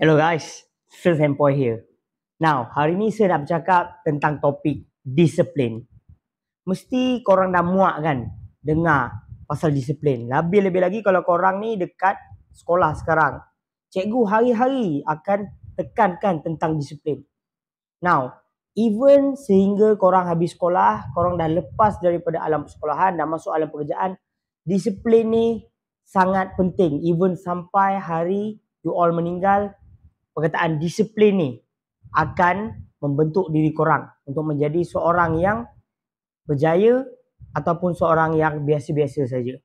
Hello guys, Phil Hempoy here. Now, hari ni saya nak bercakap tentang topik disiplin. Mesti korang dah muak kan dengar pasal disiplin. Lebih-lebih lagi kalau korang ni dekat sekolah sekarang. Cikgu hari-hari akan tekankan tentang disiplin. Now, even sehingga korang habis sekolah, korang dah lepas daripada alam sekolahan dah masuk alam pekerjaan, disiplin ni sangat penting. Even sampai hari you all meninggal, perkataan disiplin ni akan membentuk diri korang untuk menjadi seorang yang berjaya ataupun seorang yang biasa-biasa saja.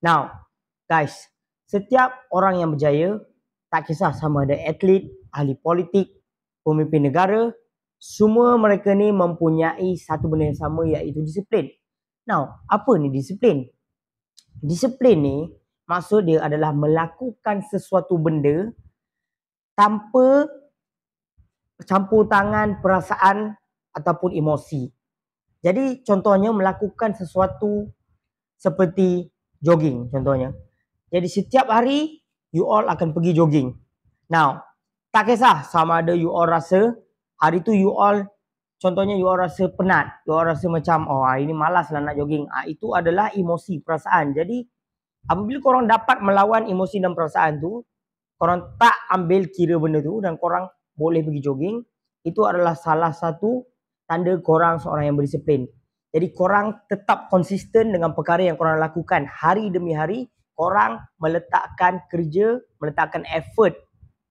Now, guys, setiap orang yang berjaya, tak kisah sama ada atlet, ahli politik, pemimpin negara, semua mereka ni mempunyai satu benda yang sama iaitu disiplin. Now, apa ni disiplin? Disiplin ni maksud dia adalah melakukan sesuatu benda tanpa campur tangan perasaan ataupun emosi. Jadi contohnya melakukan sesuatu seperti jogging contohnya. Jadi setiap hari you all akan pergi jogging. Now, tak kisah sama ada you all rasa hari tu you all contohnya you all rasa penat, you all rasa macam oh hari ni malas lah nak jogging. Ah itu adalah emosi perasaan. Jadi apabila korang dapat melawan emosi dan perasaan tu, korang tak ambil kira benda tu dan korang boleh pergi jogging, itu adalah salah satu tanda korang seorang yang berdisiplin. Jadi korang tetap konsisten dengan perkara yang korang lakukan hari demi hari, korang meletakkan kerja, meletakkan effort.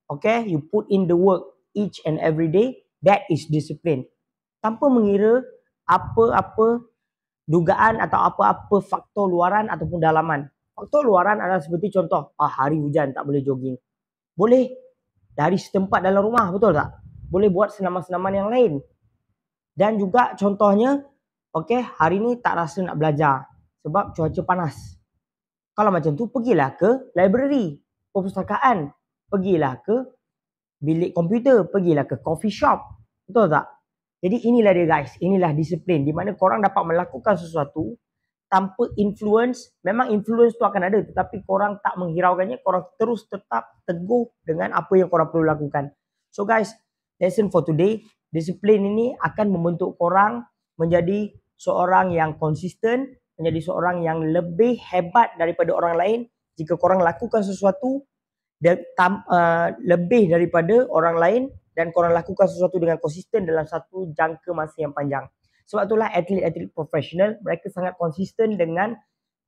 Okay, you put in the work each and every day, that is discipline. Tanpa mengira apa-apa dugaan atau apa-apa faktor luaran ataupun dalaman. Faktor luaran adalah seperti contoh, ah hari hujan tak boleh jogging boleh dari setempat dalam rumah betul tak? Boleh buat senaman-senaman yang lain. Dan juga contohnya, okey, hari ni tak rasa nak belajar sebab cuaca panas. Kalau macam tu pergilah ke library, perpustakaan, pergilah ke bilik komputer, pergilah ke coffee shop. Betul tak? Jadi inilah dia guys, inilah disiplin di mana korang dapat melakukan sesuatu tanpa influence memang influence tu akan ada tetapi korang tak menghiraukannya korang terus tetap teguh dengan apa yang korang perlu lakukan so guys lesson for today disiplin ini akan membentuk korang menjadi seorang yang konsisten menjadi seorang yang lebih hebat daripada orang lain jika korang lakukan sesuatu dan eh, lebih daripada orang lain dan korang lakukan sesuatu dengan konsisten dalam satu jangka masa yang panjang sebab itulah atlet-atlet profesional mereka sangat konsisten dengan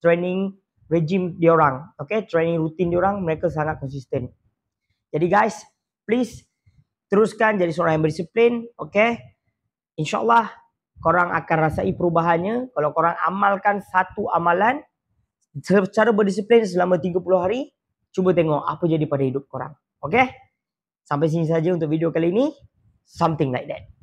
training regime diorang. Okay, training rutin diorang mereka sangat konsisten. Jadi guys, please teruskan jadi seorang yang berdisiplin. Okay, insyaAllah korang akan rasai perubahannya. Kalau korang amalkan satu amalan secara berdisiplin selama 30 hari, cuba tengok apa jadi pada hidup korang. Okay, sampai sini saja untuk video kali ini. Something like that.